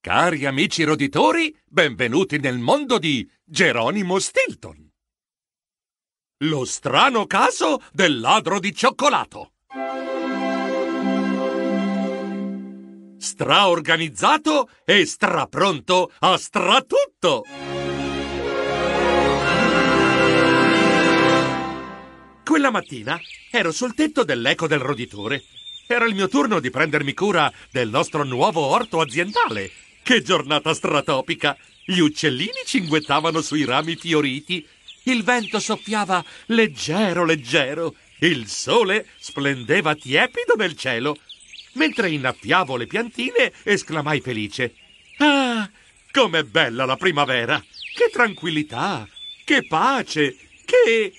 Cari amici roditori, benvenuti nel mondo di Geronimo Stilton. Lo strano caso del ladro di cioccolato. Straorganizzato e strapronto a stratutto. Quella mattina ero sul tetto dell'eco del roditore. Era il mio turno di prendermi cura del nostro nuovo orto aziendale che giornata stratopica! Gli uccellini cinguettavano sui rami fioriti, il vento soffiava leggero leggero, il sole splendeva tiepido nel cielo. Mentre innaffiavo le piantine, esclamai felice: Ah, com'è bella la primavera! Che tranquillità! Che pace! Che.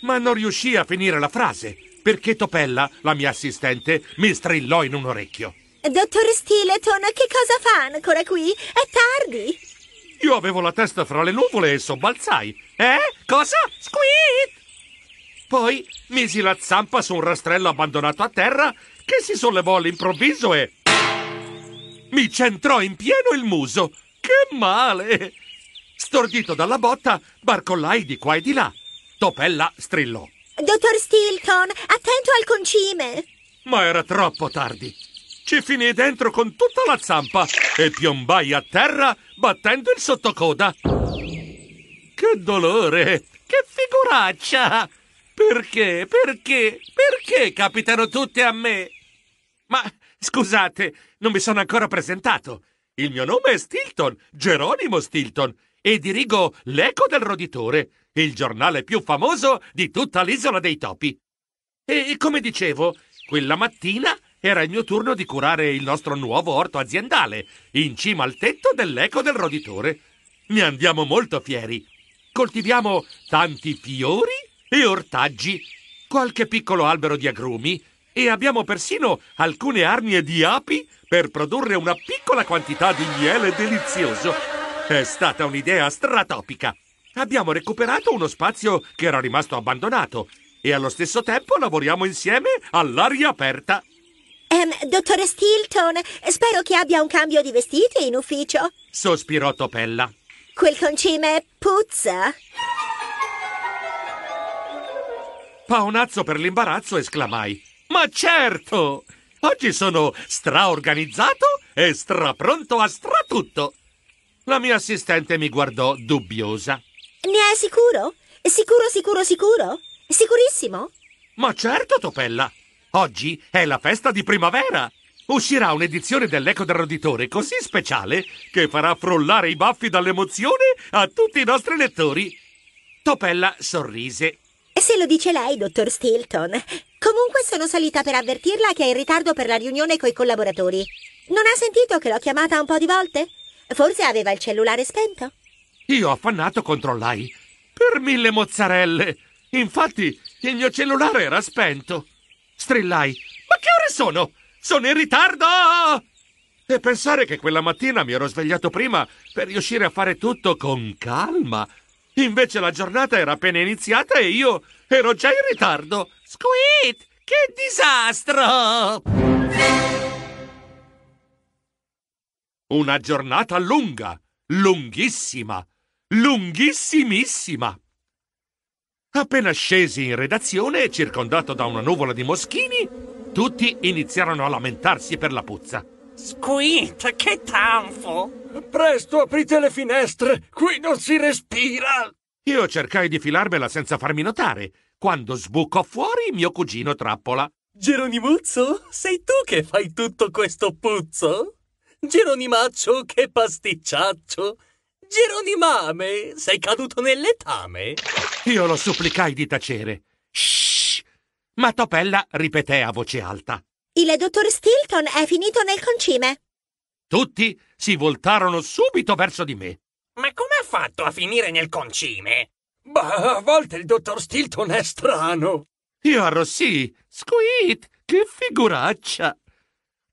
Ma non riuscii a finire la frase perché Topella, la mia assistente, mi strillò in un orecchio. Dottor Stileton, che cosa fa ancora qui? È tardi! Io avevo la testa fra le nuvole e sobbalzai. Eh? Cosa? Squid! Poi misi la zampa su un rastrello abbandonato a terra che si sollevò all'improvviso e... Mi centrò in pieno il muso. Che male! Stordito dalla botta, barcollai di qua e di là. Topella strillò. Dottor Stilton, attento al concime! Ma era troppo tardi ci finì dentro con tutta la zampa e piombai a terra battendo il sottocoda. Che dolore! Che figuraccia! Perché, perché, perché capitano tutte a me? Ma scusate, non mi sono ancora presentato. Il mio nome è Stilton, Geronimo Stilton, e dirigo l'Eco del Roditore, il giornale più famoso di tutta l'isola dei topi. E come dicevo, quella mattina era il mio turno di curare il nostro nuovo orto aziendale, in cima al tetto dell'eco del roditore. Ne andiamo molto fieri. Coltiviamo tanti fiori e ortaggi, qualche piccolo albero di agrumi e abbiamo persino alcune arnie di api per produrre una piccola quantità di miele delizioso. È stata un'idea stratopica. Abbiamo recuperato uno spazio che era rimasto abbandonato e allo stesso tempo lavoriamo insieme all'aria aperta. Ehm, dottore Stilton, spero che abbia un cambio di vestiti in ufficio. Sospirò Topella. Quel concime puzza. Paonazzo per l'imbarazzo esclamai. Ma certo! Oggi sono straorganizzato e strapronto a stratutto. La mia assistente mi guardò dubbiosa. Ne è sicuro? Sicuro, sicuro, sicuro? Sicurissimo? Ma certo, Topella. Oggi è la festa di primavera! Uscirà un'edizione dell'Eco del Roditore così speciale che farà frollare i baffi dall'emozione a tutti i nostri lettori. Topella sorrise. Se lo dice lei, dottor Stilton. Comunque sono salita per avvertirla che è in ritardo per la riunione coi collaboratori. Non ha sentito che l'ho chiamata un po' di volte? Forse aveva il cellulare spento? Io affannato controllai. Per mille mozzarelle. Infatti, il mio cellulare era spento strillai. Ma che ore sono? Sono in ritardo! E pensare che quella mattina mi ero svegliato prima per riuscire a fare tutto con calma. Invece la giornata era appena iniziata e io ero già in ritardo. Squid, che disastro! Una giornata lunga, lunghissima, lunghissimissima. Appena scesi in redazione, circondato da una nuvola di moschini, tutti iniziarono a lamentarsi per la puzza. Squint, che tanfo! Presto, aprite le finestre! Qui non si respira! Io cercai di filarmela senza farmi notare, quando sbucò fuori mio cugino Trappola. Geronimuzzo, sei tu che fai tutto questo puzzo? Geronimaccio, che pasticciaccio! Giro di mame, sei caduto nell'etame? Io lo supplicai di tacere. Shh! Ma Topella ripeté a voce alta. Il dottor Stilton è finito nel concime. Tutti si voltarono subito verso di me. Ma come ha fatto a finire nel concime? Beh, a volte il dottor Stilton è strano. Io arrossì. Squid, che figuraccia!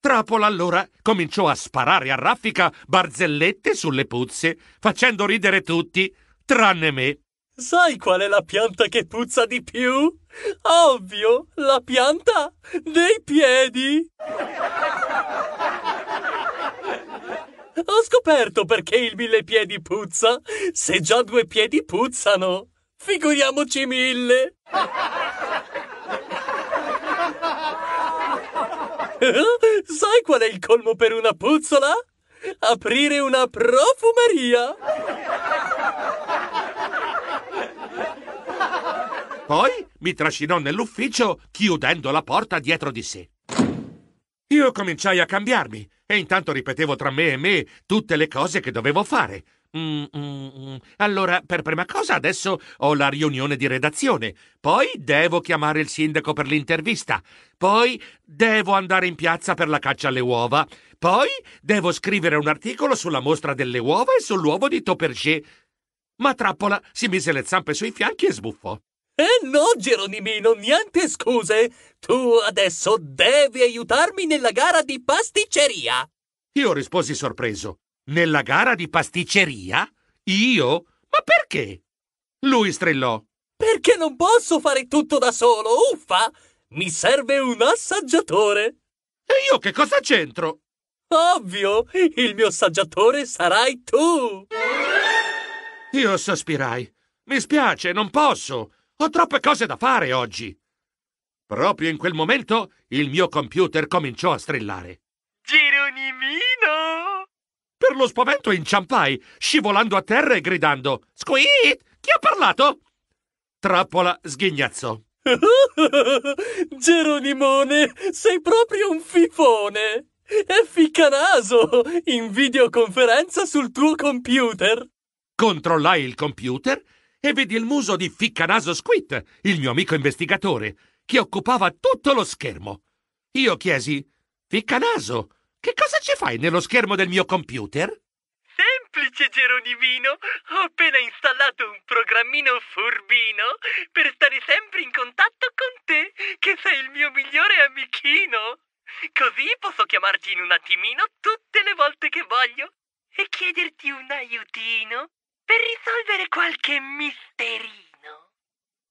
Trappola allora cominciò a sparare a raffica barzellette sulle puzze, facendo ridere tutti, tranne me. Sai qual è la pianta che puzza di più? Ovvio, la pianta dei piedi. Ho scoperto perché il mille piedi puzza, se già due piedi puzzano. Figuriamoci mille. Sai qual è il colmo per una puzzola? Aprire una profumeria. Poi mi trascinò nell'ufficio chiudendo la porta dietro di sé. Io cominciai a cambiarmi e intanto ripetevo tra me e me tutte le cose che dovevo fare. Mm, mm, mm. Allora, per prima cosa, adesso ho la riunione di redazione, poi devo chiamare il sindaco per l'intervista, poi devo andare in piazza per la caccia alle uova, poi devo scrivere un articolo sulla mostra delle uova e sull'uovo di Topergé. Ma Trappola si mise le zampe sui fianchi e sbuffò. Eh no, Geronimino, niente scuse! Tu adesso devi aiutarmi nella gara di pasticceria! Io risposi sorpreso. Nella gara di pasticceria? Io? Ma perché? Lui strillò. Perché non posso fare tutto da solo, uffa! Mi serve un assaggiatore! E io che cosa c'entro? Ovvio, il mio assaggiatore sarai tu! Io sospirai. Mi spiace, non posso. Ho troppe cose da fare oggi. Proprio in quel momento il mio computer cominciò a strillare. Geronimino! Per lo spavento inciampai, scivolando a terra e gridando Squeak! Chi ha parlato? Trappola sghignazzò. Geronimone, sei proprio un fifone! È ficcanaso! In videoconferenza sul tuo computer! Controllai il computer e vidi il muso di Ficcanaso Squid, il mio amico investigatore, che occupava tutto lo schermo. Io chiesi: Ficcanaso, che cosa ci fai nello schermo del mio computer? Semplice Geronimino, ho appena installato un programmino furbino per stare sempre in contatto con te, che sei il mio migliore amichino. Così posso chiamarti in un attimino tutte le volte che voglio e chiederti un aiutino per risolvere qualche misterino.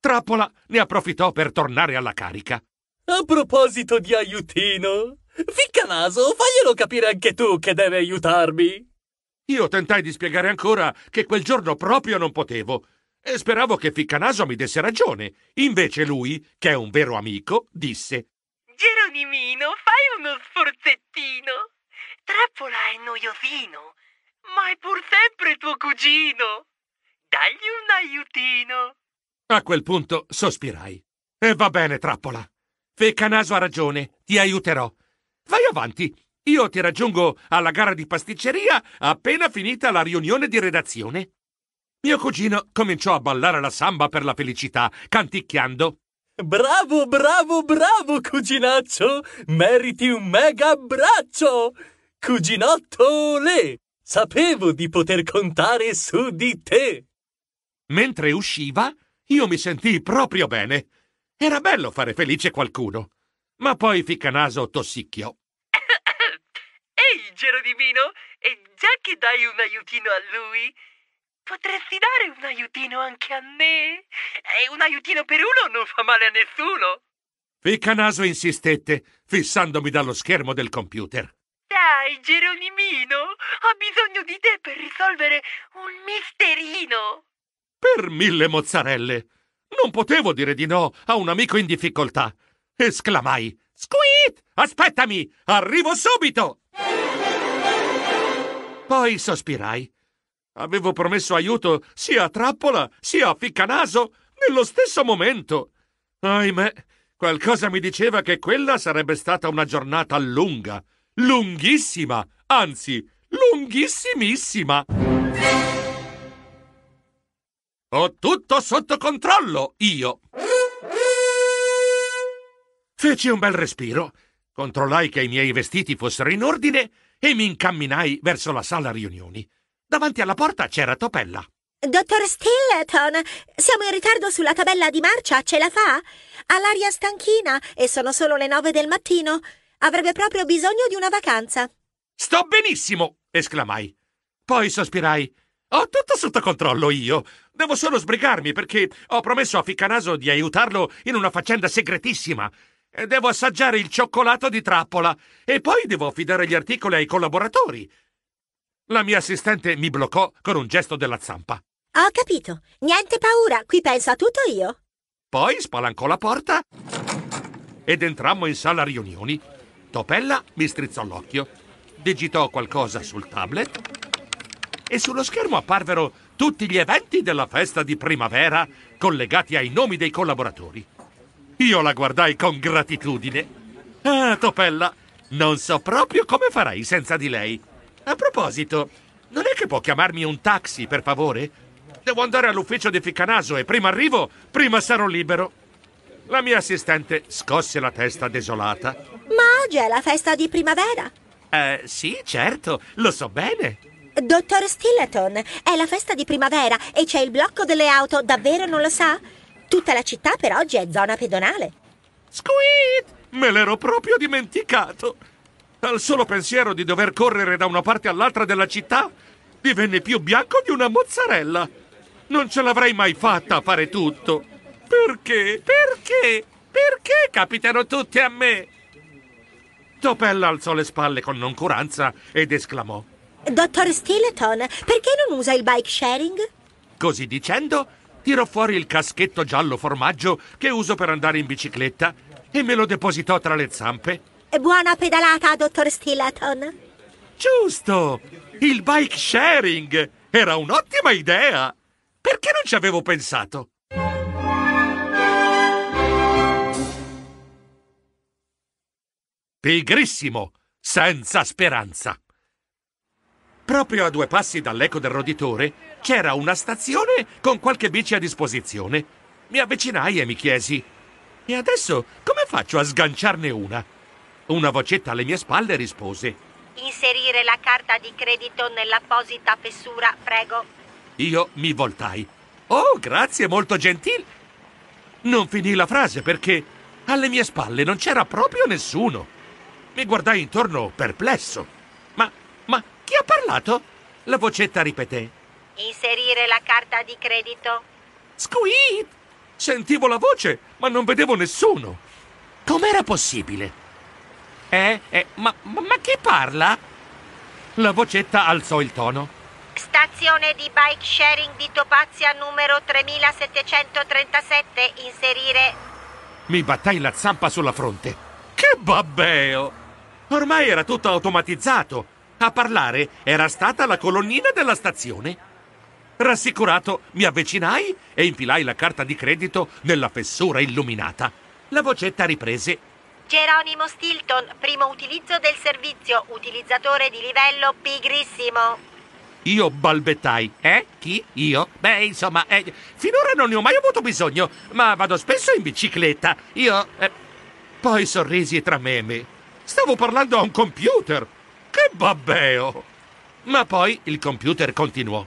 Trappola ne approfittò per tornare alla carica. A proposito di aiutino, Ficcanaso, faglielo capire anche tu che deve aiutarmi! Io tentai di spiegare ancora che quel giorno proprio non potevo e speravo che Ficcanaso mi desse ragione. Invece lui, che è un vero amico, disse: Geronimino, fai uno sforzettino. Trappola è noiosino, ma è pur sempre tuo cugino. Dagli un aiutino. A quel punto sospirai. E va bene, Trappola. Ficcanaso ha ragione, ti aiuterò. Vai avanti. Io ti raggiungo alla gara di pasticceria appena finita la riunione di redazione. Mio cugino cominciò a ballare la samba per la felicità, canticchiando. Bravo, bravo, bravo, cuginaccio! Meriti un mega abbraccio! Cuginotto le! Sapevo di poter contare su di te! Mentre usciva, io mi sentii proprio bene. Era bello fare felice qualcuno ma poi Ficcanaso tossicchiò. Ehi, Geronimino, e già che dai un aiutino a lui, potresti dare un aiutino anche a me? E eh, un aiutino per uno non fa male a nessuno. Ficcanaso insistette, fissandomi dallo schermo del computer. Dai, Geronimino, ho bisogno di te per risolvere un misterino. Per mille mozzarelle! Non potevo dire di no a un amico in difficoltà esclamai. Squeak! Aspettami! Arrivo subito! Poi sospirai. Avevo promesso aiuto sia a Trappola sia a Ficcanaso nello stesso momento. Ahimè, qualcosa mi diceva che quella sarebbe stata una giornata lunga, lunghissima, anzi, lunghissimissima. Ho tutto sotto controllo, io. Feci un bel respiro, controllai che i miei vestiti fossero in ordine e mi incamminai verso la sala riunioni. Davanti alla porta c'era Topella. Dottor Stilleton, siamo in ritardo sulla tabella di marcia, ce la fa? Ha l'aria stanchina e sono solo le nove del mattino. Avrebbe proprio bisogno di una vacanza. Sto benissimo! esclamai. Poi sospirai. Ho tutto sotto controllo io. Devo solo sbrigarmi perché ho promesso a Ficcanaso di aiutarlo in una faccenda segretissima. Devo assaggiare il cioccolato di trappola e poi devo affidare gli articoli ai collaboratori. La mia assistente mi bloccò con un gesto della zampa. Ho capito. Niente paura, qui penso a tutto io. Poi spalancò la porta ed entrammo in sala riunioni. Topella mi strizzò l'occhio, digitò qualcosa sul tablet e sullo schermo apparvero tutti gli eventi della festa di primavera collegati ai nomi dei collaboratori. Io la guardai con gratitudine. Ah, Topella, non so proprio come farei senza di lei. A proposito, non è che può chiamarmi un taxi, per favore? Devo andare all'ufficio di Ficcanaso e prima arrivo, prima sarò libero. La mia assistente scosse la testa desolata. Ma oggi è la festa di primavera. Eh, sì, certo, lo so bene. Dottor Stilleton, è la festa di primavera e c'è il blocco delle auto, davvero non lo sa? Tutta la città per oggi è zona pedonale. Squid! Me l'ero proprio dimenticato! Al solo pensiero di dover correre da una parte all'altra della città, divenne più bianco di una mozzarella. Non ce l'avrei mai fatta a fare tutto. Perché? Perché? Perché capitano tutti a me? Topella alzò le spalle con noncuranza ed esclamò: Dottor Stileton, perché non usa il bike sharing? Così dicendo, tirò fuori il caschetto giallo formaggio che uso per andare in bicicletta e me lo depositò tra le zampe. E buona pedalata, dottor Stillaton. Giusto! Il bike sharing! Era un'ottima idea! Perché non ci avevo pensato? Pigrissimo, senza speranza. Proprio a due passi dall'eco del roditore c'era una stazione con qualche bici a disposizione. Mi avvicinai e mi chiesi: E adesso come faccio a sganciarne una? Una vocetta alle mie spalle rispose: Inserire la carta di credito nell'apposita fessura, prego. Io mi voltai. Oh, grazie, molto gentil. Non finì la frase perché alle mie spalle non c'era proprio nessuno. Mi guardai intorno perplesso. Chi ha parlato? La vocetta ripeté. Inserire la carta di credito. Squid! Sentivo la voce, ma non vedevo nessuno. Com'era possibile? Eh, eh, ma, ma chi parla? La vocetta alzò il tono. Stazione di bike sharing di Topazia numero 3737, inserire... Mi battai la zampa sulla fronte. Che babbeo! Ormai era tutto automatizzato. A parlare era stata la colonnina della stazione. Rassicurato, mi avvicinai e infilai la carta di credito nella fessura illuminata. La vocetta riprese. Geronimo Stilton, primo utilizzo del servizio, utilizzatore di livello pigrissimo. Io balbettai. Eh? Chi? Io? Beh, insomma, eh, finora non ne ho mai avuto bisogno, ma vado spesso in bicicletta. Io... Eh... Poi sorrisi tra me e me. Stavo parlando a un computer. Che babbeo! Ma poi il computer continuò.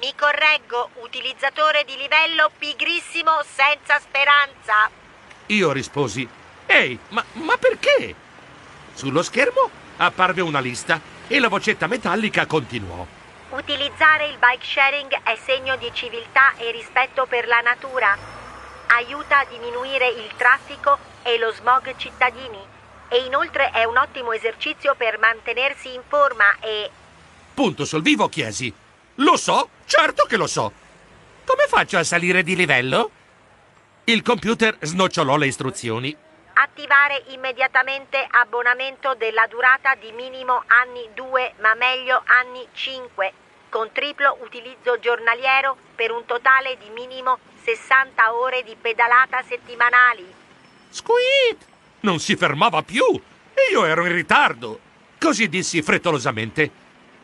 Mi correggo, utilizzatore di livello pigrissimo senza speranza. Io risposi, ehi, ma, ma perché? Sullo schermo apparve una lista e la vocetta metallica continuò. Utilizzare il bike sharing è segno di civiltà e rispetto per la natura. Aiuta a diminuire il traffico e lo smog cittadini e inoltre è un ottimo esercizio per mantenersi in forma e... Punto sul vivo, Chiesi. Lo so, certo che lo so. Come faccio a salire di livello? Il computer snocciolò le istruzioni. Attivare immediatamente abbonamento della durata di minimo anni 2, ma meglio anni 5, con triplo utilizzo giornaliero per un totale di minimo 60 ore di pedalata settimanali. Squid! non si fermava più e io ero in ritardo. Così dissi frettolosamente.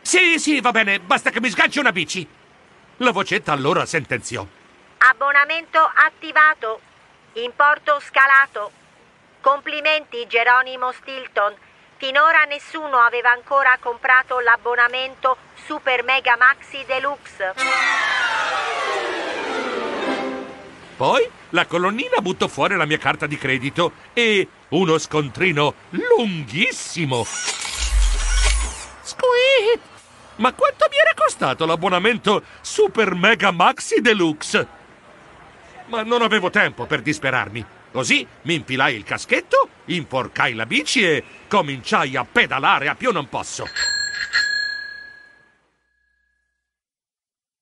Sì, sì, va bene, basta che mi sganci una bici. La vocetta allora sentenziò. Abbonamento attivato. Importo scalato. Complimenti Geronimo Stilton. Finora nessuno aveva ancora comprato l'abbonamento Super Mega Maxi Deluxe. Poi la colonnina buttò fuori la mia carta di credito e uno scontrino lunghissimo. Squid! Ma quanto mi era costato l'abbonamento Super Mega Maxi Deluxe? Ma non avevo tempo per disperarmi. Così mi infilai il caschetto, inforcai la bici e cominciai a pedalare a più non posso.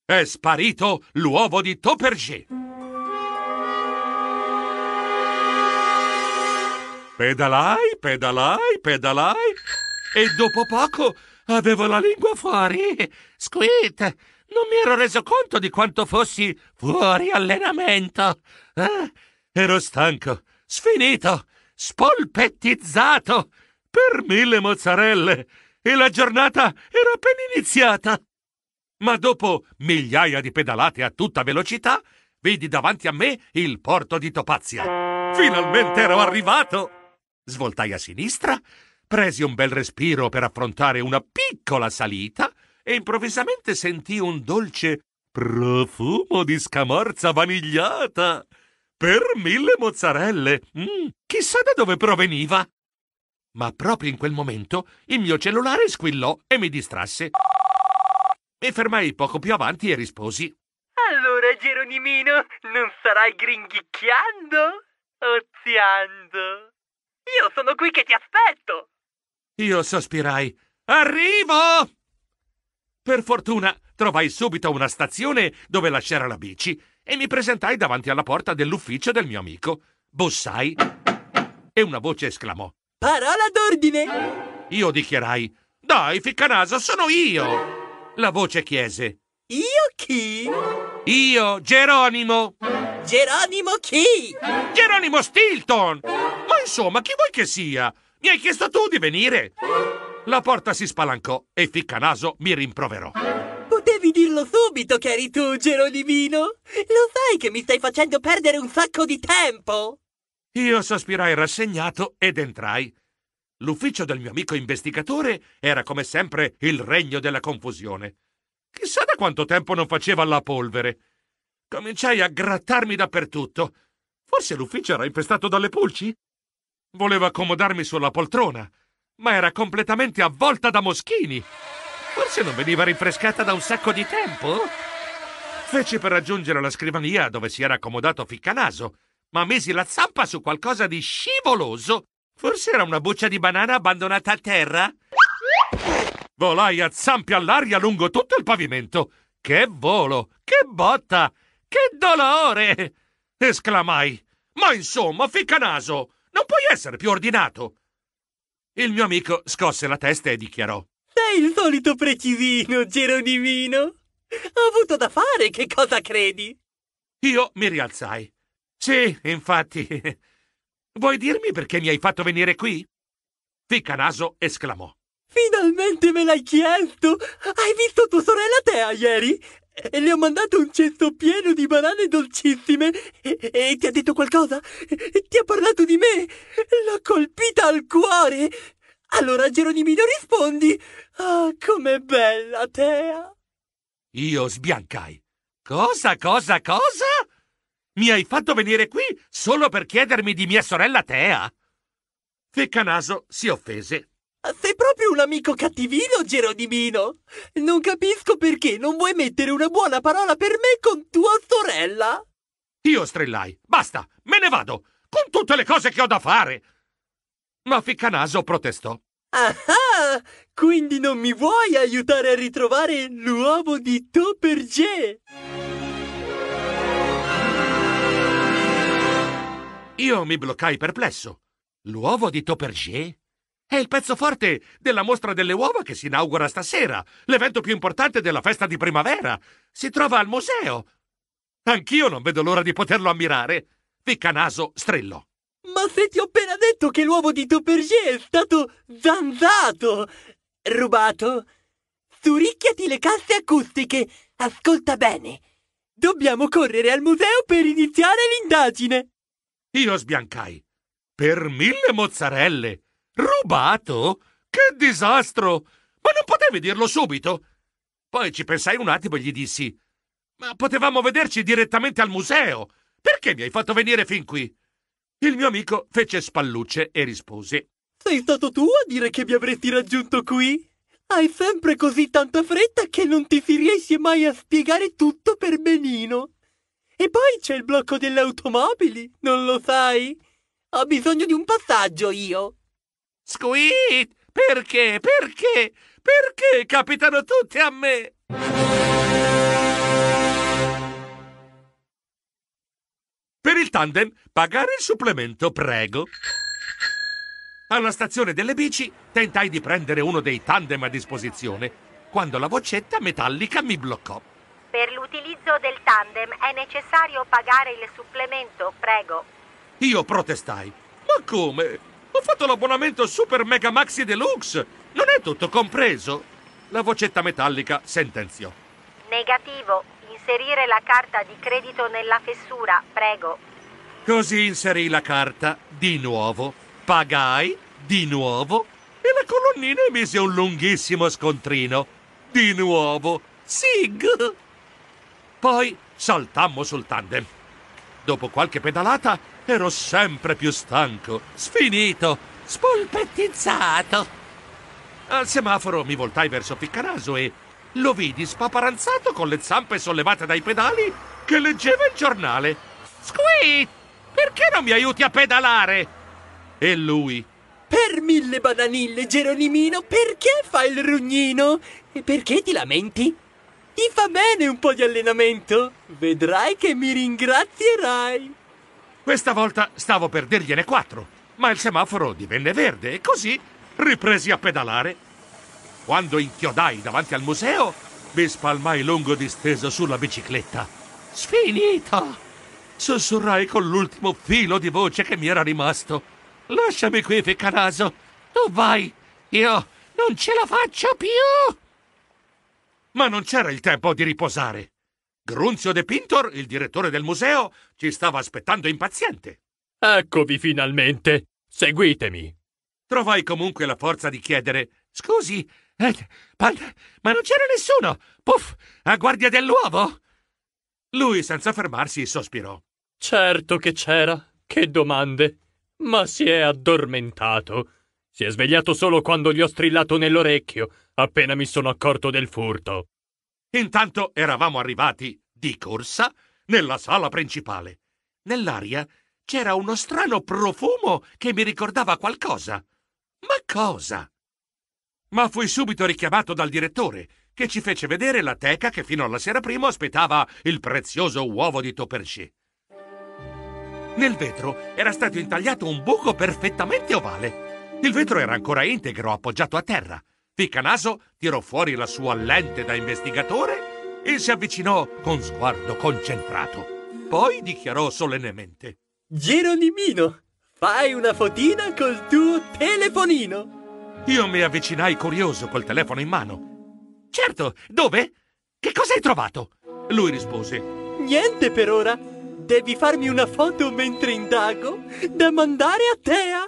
È sparito l'uovo di Topergé. Pedalai, pedalai, pedalai e dopo poco avevo la lingua fuori. Squid, non mi ero reso conto di quanto fossi fuori allenamento. Eh? Ero stanco, sfinito, spolpettizzato per mille mozzarelle e la giornata era appena iniziata. Ma dopo migliaia di pedalate a tutta velocità, vidi davanti a me il porto di Topazia. Finalmente ero arrivato! svoltai a sinistra, presi un bel respiro per affrontare una piccola salita e improvvisamente sentii un dolce profumo di scamorza vanigliata per mille mozzarelle. Mm, chissà da dove proveniva. Ma proprio in quel momento il mio cellulare squillò e mi distrasse. Mi fermai poco più avanti e risposi. Allora, Geronimino, non sarai gringhicchiando? Oziando? Io sono qui che ti aspetto! Io sospirai. Arrivo! Per fortuna trovai subito una stazione dove lasciare la bici e mi presentai davanti alla porta dell'ufficio del mio amico. Bussai e una voce esclamò: Parola d'ordine! Io dichiarai: Dai, ficcanaso, sono io! La voce chiese: Io chi? Io, Geronimo. Geronimo chi? Geronimo Stilton. Ma insomma, chi vuoi che sia? Mi hai chiesto tu di venire. La porta si spalancò e Ficcanaso mi rimproverò. Potevi dirlo subito che eri tu, Geronimino. Lo sai che mi stai facendo perdere un sacco di tempo? Io sospirai rassegnato ed entrai. L'ufficio del mio amico investigatore era come sempre il regno della confusione. Chissà da quanto tempo non faceva la polvere. Cominciai a grattarmi dappertutto. Forse l'ufficio era infestato dalle pulci? Volevo accomodarmi sulla poltrona, ma era completamente avvolta da moschini. Forse non veniva rinfrescata da un sacco di tempo? Feci per raggiungere la scrivania dove si era accomodato Ficcanaso, ma misi la zampa su qualcosa di scivoloso. Forse era una buccia di banana abbandonata a terra? Volai a zampi all'aria lungo tutto il pavimento. Che volo! Che botta! Che dolore! esclamai. Ma insomma, ficcanaso, non puoi essere più ordinato! Il mio amico scosse la testa e dichiarò: Sei il solito precisino, Geronimino! Ho avuto da fare, che cosa credi? Io mi rialzai. Sì, infatti. Vuoi dirmi perché mi hai fatto venire qui? Ficcanaso esclamò. Finalmente me l'hai chiesto! Hai visto tua sorella Tea ah, ieri? E le ho mandato un cesto pieno di banane dolcissime e, e ti ha detto qualcosa? E ti ha parlato di me? L'ha colpita al cuore! Allora Geronimino rispondi! Ah, com'è bella Tea! Ah! Io sbiancai. Cosa, cosa, cosa? Mi hai fatto venire qui solo per chiedermi di mia sorella Tea? Ah! Feccanaso si offese sei proprio un amico cattivino, Geronimino! Non capisco perché non vuoi mettere una buona parola per me con tua sorella! Io strillai. Basta, me ne vado! Con tutte le cose che ho da fare! Ma Ficcanaso protestò. Ah, ah, quindi non mi vuoi aiutare a ritrovare l'uovo di Topperge? Io mi bloccai perplesso. L'uovo di Topperge? È il pezzo forte della mostra delle uova che si inaugura stasera, l'evento più importante della festa di primavera. Si trova al museo. Anch'io non vedo l'ora di poterlo ammirare. Ficcanaso strillò. Ma se ti ho appena detto che l'uovo di Topperger è stato zanzato, rubato, Turicchiati le casse acustiche. Ascolta bene. Dobbiamo correre al museo per iniziare l'indagine. Io sbiancai. Per mille mozzarelle. Rubato? Che disastro! Ma non potevi dirlo subito? Poi ci pensai un attimo e gli dissi: Ma potevamo vederci direttamente al museo! Perché mi hai fatto venire fin qui? Il mio amico fece spallucce e rispose: Sei stato tu a dire che mi avresti raggiunto qui? Hai sempre così tanta fretta che non ti si riesce mai a spiegare tutto per benino. E poi c'è il blocco delle automobili, non lo sai? Ho bisogno di un passaggio io. Squid! Perché? Perché? Perché capitano tutti a me? Per il tandem, pagare il supplemento, prego. Alla stazione delle bici tentai di prendere uno dei tandem a disposizione, quando la vocetta metallica mi bloccò. Per l'utilizzo del tandem è necessario pagare il supplemento, prego. Io protestai. Ma come? Ho fatto l'abbonamento Super Mega Maxi Deluxe. Non è tutto compreso? La vocetta metallica sentenziò. Negativo. Inserire la carta di credito nella fessura, prego. Così inserì la carta di nuovo. Pagai di nuovo. E la colonnina emise un lunghissimo scontrino. Di nuovo. Sig! Poi saltammo sul tandem. Dopo qualche pedalata ero sempre più stanco, sfinito, spolpettizzato. Al semaforo mi voltai verso Ficcaraso e lo vidi spaparanzato con le zampe sollevate dai pedali che leggeva il giornale. Squee, perché non mi aiuti a pedalare? E lui. Per mille bananille, Geronimino, perché fai il rugnino? E perché ti lamenti? Ti fa bene un po' di allenamento? Vedrai che mi ringrazierai. Questa volta stavo per dirgliene quattro, ma il semaforo divenne verde e così ripresi a pedalare. Quando inchiodai davanti al museo, mi spalmai lungo disteso sulla bicicletta. Sfinito! Sussurrai con l'ultimo filo di voce che mi era rimasto. Lasciami qui, ficcanaso. Tu vai. Io non ce la faccio più. Ma non c'era il tempo di riposare. Grunzio De Pintor, il direttore del museo, ci stava aspettando impaziente. Eccovi finalmente. Seguitemi. Trovai comunque la forza di chiedere: Scusi, eh, pan, ma non c'era nessuno! Puff, a guardia dell'uovo! Lui, senza fermarsi, sospirò. Certo che c'era. Che domande. Ma si è addormentato. Si è svegliato solo quando gli ho strillato nell'orecchio, appena mi sono accorto del furto. Intanto eravamo arrivati, di corsa, nella sala principale. Nell'aria c'era uno strano profumo che mi ricordava qualcosa. Ma cosa? Ma fui subito richiamato dal direttore, che ci fece vedere la teca che fino alla sera prima aspettava il prezioso uovo di Toperci. Nel vetro era stato intagliato un buco perfettamente ovale. Il vetro era ancora integro, appoggiato a terra. Ficcanaso tirò fuori la sua lente da investigatore e si avvicinò con sguardo concentrato. Poi dichiarò solennemente: Geronimino, fai una fotina col tuo telefonino. Io mi avvicinai curioso col telefono in mano. Certo, dove? Che cosa hai trovato? Lui rispose: Niente per ora. Devi farmi una foto mentre indago da mandare a Tea.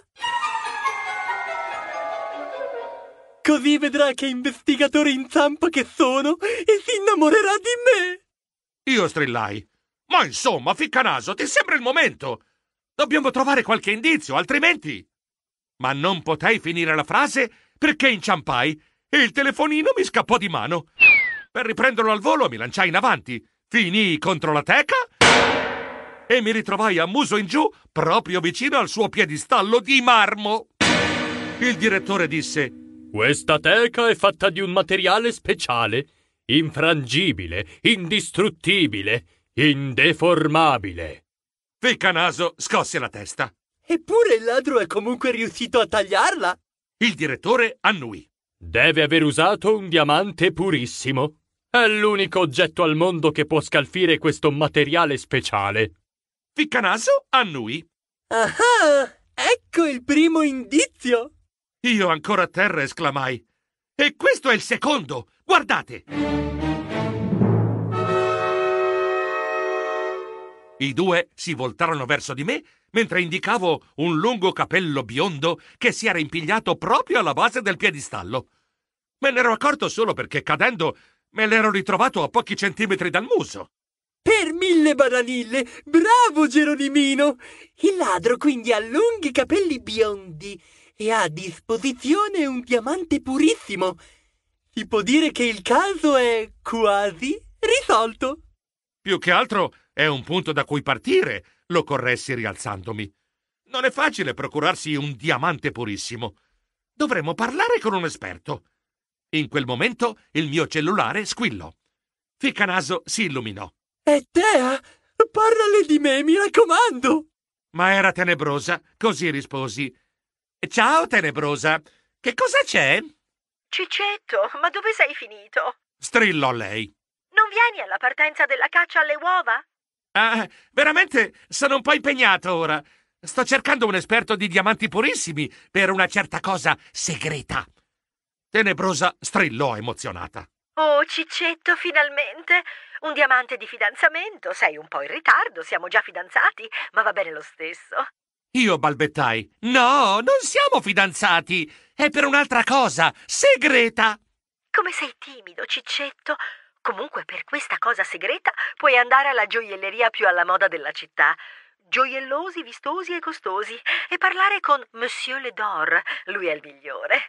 Così vedrà che investigatore in zampa che sono e si innamorerà di me! Io strillai. Ma insomma, ficcanaso, ti sembra il momento! Dobbiamo trovare qualche indizio, altrimenti... Ma non potei finire la frase perché inciampai e il telefonino mi scappò di mano. Per riprenderlo al volo mi lanciai in avanti, finii contro la teca e mi ritrovai a muso in giù proprio vicino al suo piedistallo di marmo. Il direttore disse: questa teca è fatta di un materiale speciale, infrangibile, indistruttibile, indeformabile. Ficcanaso scosse la testa. Eppure il ladro è comunque riuscito a tagliarla. Il direttore annui. Deve aver usato un diamante purissimo. È l'unico oggetto al mondo che può scalfire questo materiale speciale. Ficcanaso annui. Ah, ah, ecco il primo indizio. Io ancora a terra esclamai. E questo è il secondo! Guardate! I due si voltarono verso di me mentre indicavo un lungo capello biondo che si era impigliato proprio alla base del piedistallo. Me n'ero accorto solo perché cadendo me l'ero ritrovato a pochi centimetri dal muso. Per mille badanille! Bravo Geronimino! Il ladro quindi ha lunghi capelli biondi e ha a disposizione un diamante purissimo. Si può dire che il caso è quasi risolto. Più che altro è un punto da cui partire, lo corressi rialzandomi. Non è facile procurarsi un diamante purissimo. Dovremmo parlare con un esperto. In quel momento il mio cellulare squillò. Ficcanaso si illuminò. Etea, parlale di me, mi raccomando! Ma era tenebrosa, così risposi Ciao, tenebrosa. Che cosa c'è? Cicetto, ma dove sei finito? Strillò lei. Non vieni alla partenza della caccia alle uova? Ah, veramente sono un po' impegnato ora. Sto cercando un esperto di diamanti purissimi per una certa cosa segreta. Tenebrosa strillò emozionata. Oh, Cicetto, finalmente! Un diamante di fidanzamento. Sei un po' in ritardo, siamo già fidanzati, ma va bene lo stesso. Io balbettai. No, non siamo fidanzati. È per un'altra cosa, segreta. Come sei timido, Ciccetto. Comunque per questa cosa segreta puoi andare alla gioielleria più alla moda della città. Gioiellosi, vistosi e costosi. E parlare con Monsieur Ledor. Lui è il migliore.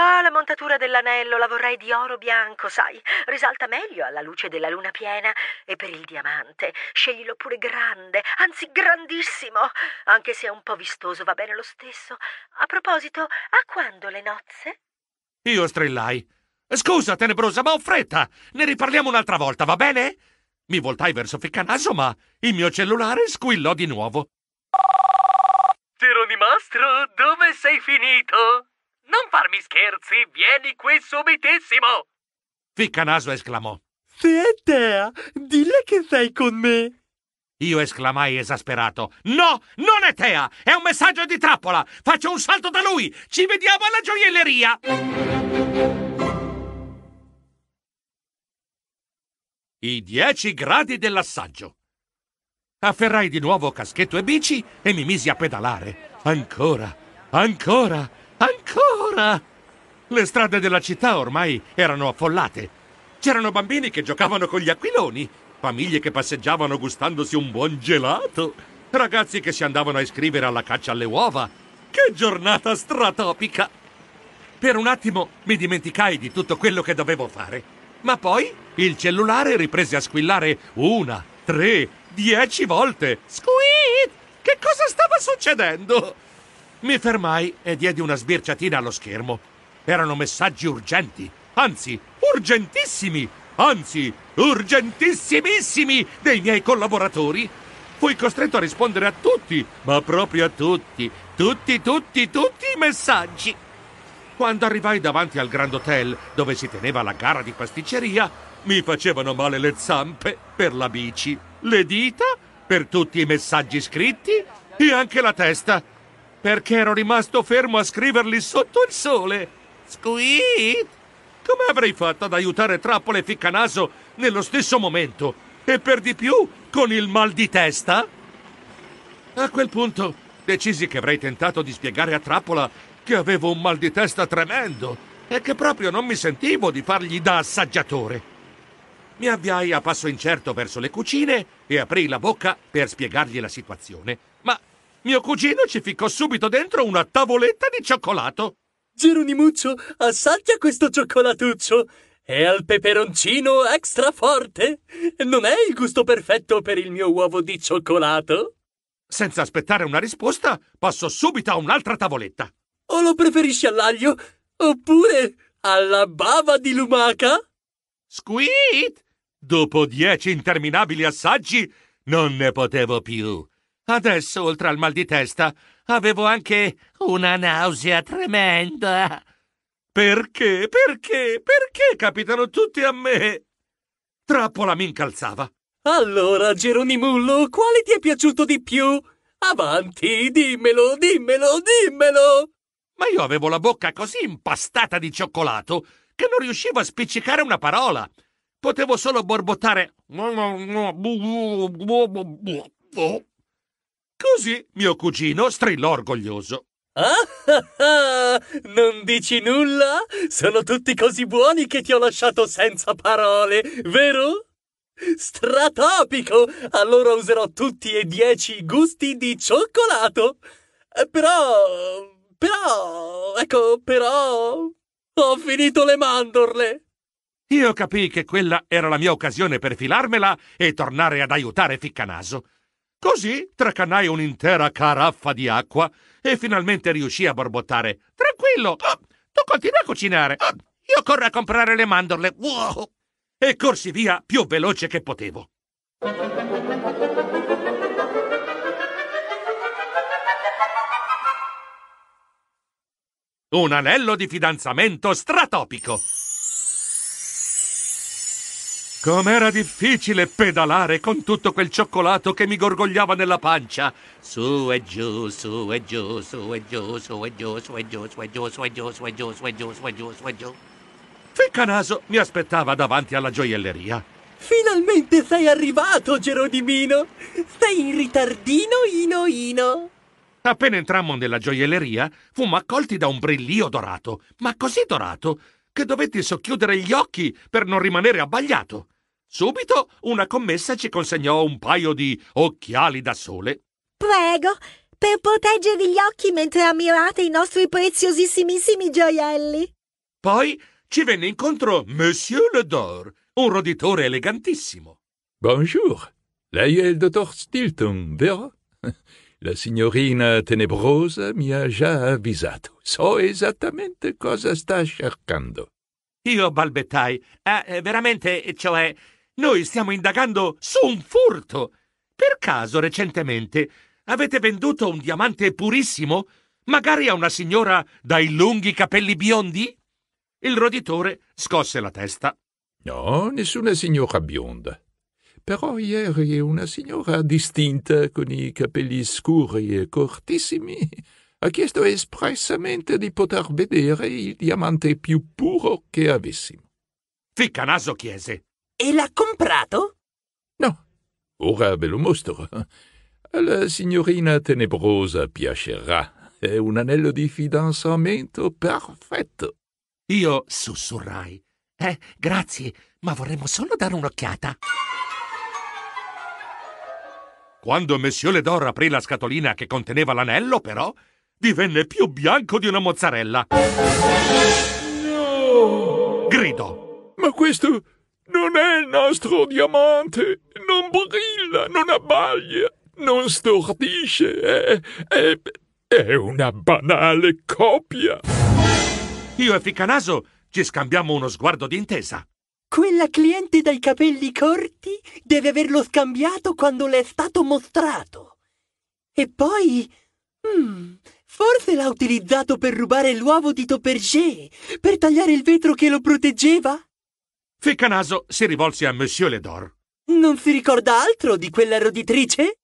Ah, la montatura dell'anello la vorrei di oro bianco, sai. Risalta meglio alla luce della luna piena. E per il diamante, sceglilo pure grande, anzi grandissimo. Anche se è un po' vistoso, va bene lo stesso. A proposito, a quando le nozze? Io strillai. Scusa, tenebrosa, ma ho fretta. Ne riparliamo un'altra volta, va bene? Mi voltai verso Ficcanaso, ma il mio cellulare squillò di nuovo. Geronimastro, dove sei finito? Non farmi scherzi, vieni qui subitissimo! Ficcanaso esclamò. Tetea, dille che sei con me! Io esclamai esasperato. No, non è Tea! È un messaggio di trappola! Faccio un salto da lui! Ci vediamo alla gioielleria! I dieci gradi dell'assaggio. Afferrai di nuovo caschetto e bici e mi misi a pedalare. Ancora, ancora, Ancora! Le strade della città ormai erano affollate. C'erano bambini che giocavano con gli aquiloni, famiglie che passeggiavano gustandosi un buon gelato, ragazzi che si andavano a iscrivere alla caccia alle uova. Che giornata stratopica! Per un attimo mi dimenticai di tutto quello che dovevo fare. Ma poi il cellulare riprese a squillare una, tre, dieci volte. Squid! Che cosa stava succedendo? Mi fermai e diedi una sbirciatina allo schermo. Erano messaggi urgenti, anzi, urgentissimi, anzi, urgentissimissimi dei miei collaboratori. Fui costretto a rispondere a tutti, ma proprio a tutti, tutti, tutti, tutti i messaggi. Quando arrivai davanti al Grand Hotel, dove si teneva la gara di pasticceria, mi facevano male le zampe per la bici, le dita per tutti i messaggi scritti e anche la testa perché ero rimasto fermo a scriverli sotto il sole. Squid! Come avrei fatto ad aiutare Trappola e Ficcanaso nello stesso momento? E per di più con il mal di testa? A quel punto decisi che avrei tentato di spiegare a Trappola che avevo un mal di testa tremendo e che proprio non mi sentivo di fargli da assaggiatore. Mi avviai a passo incerto verso le cucine e aprii la bocca per spiegargli la situazione, ma mio cugino ci ficcò subito dentro una tavoletta di cioccolato. Geronimuccio, assaggia questo cioccolatuccio! È al peperoncino extra forte! Non è il gusto perfetto per il mio uovo di cioccolato? Senza aspettare una risposta, passo subito a un'altra tavoletta. O lo preferisci all'aglio? Oppure alla bava di lumaca? Squid! Dopo dieci interminabili assaggi, non ne potevo più. Adesso, oltre al mal di testa, avevo anche una nausea tremenda. Perché, perché, perché capitano tutti a me? Trappola mi incalzava. Allora, Geronimullo, quale ti è piaciuto di più? Avanti, dimmelo, dimmelo, dimmelo! Ma io avevo la bocca così impastata di cioccolato che non riuscivo a spiccicare una parola. Potevo solo borbottare. Così mio cugino strillò orgoglioso. Ah, ah, ah, non dici nulla? Sono tutti così buoni che ti ho lasciato senza parole, vero? Stratopico! Allora userò tutti e dieci i gusti di cioccolato. Eh, però... però... ecco, però... ho finito le mandorle. Io capii che quella era la mia occasione per filarmela e tornare ad aiutare Ficcanaso. Così tracannai un'intera caraffa di acqua e finalmente riuscì a borbottare. Tranquillo, oh, tu continua a cucinare. Oh, io corro a comprare le mandorle. Wow! E corsi via più veloce che potevo. Un anello di fidanzamento stratopico. Com'era difficile pedalare con tutto quel cioccolato che mi gorgogliava nella pancia. Su e giù, su e giù, su e giù, su e giù, su e giù, su e giù, su e giù, su e giù, su e giù, su e giù, su e giù. Ficcanaso mi aspettava davanti alla gioielleria. Finalmente sei arrivato, Geronimino! Stai in ritardino, Ino Ino! Appena entrammo nella gioielleria, fummo accolti da un brillio dorato, ma così dorato che dovetti socchiudere gli occhi per non rimanere abbagliato. Subito una commessa ci consegnò un paio di occhiali da sole. Prego, per proteggervi gli occhi mentre ammirate i nostri preziosissimissimi gioielli. Poi ci venne incontro Monsieur Ledor, un roditore elegantissimo. Bonjour, lei è il dottor Stilton, vero? La signorina tenebrosa mi ha già avvisato. So esattamente cosa sta cercando. Io balbettai. Eh, eh, veramente, cioè, noi stiamo indagando su un furto. Per caso, recentemente, avete venduto un diamante purissimo? Magari a una signora dai lunghi capelli biondi? Il roditore scosse la testa. No, nessuna signora bionda. Però ieri una signora distinta, con i capelli scuri e cortissimi, ha chiesto espressamente di poter vedere il diamante più puro che avessimo. Ficcanaso chiese. E l'ha comprato? No. Ora ve lo mostro. Alla signorina tenebrosa piacerà. È un anello di fidanzamento perfetto. Io sussurrai. Eh, grazie, ma vorremmo solo dare un'occhiata. Quando Monsieur Ledor aprì la scatolina che conteneva l'anello, però, divenne più bianco di una mozzarella. No! Gridò. Ma questo non è il nostro diamante! Non brilla, non abbaglia, non stordisce, è, è, è una banale copia! Io e Ficcanaso ci scambiamo uno sguardo di intesa. Quella cliente dai capelli corti deve averlo scambiato quando le è stato mostrato. E poi... Mm, forse l'ha utilizzato per rubare l'uovo di Topergé, per tagliare il vetro che lo proteggeva? Ficcanaso si rivolse a Monsieur Ledor. Non si ricorda altro di quella roditrice?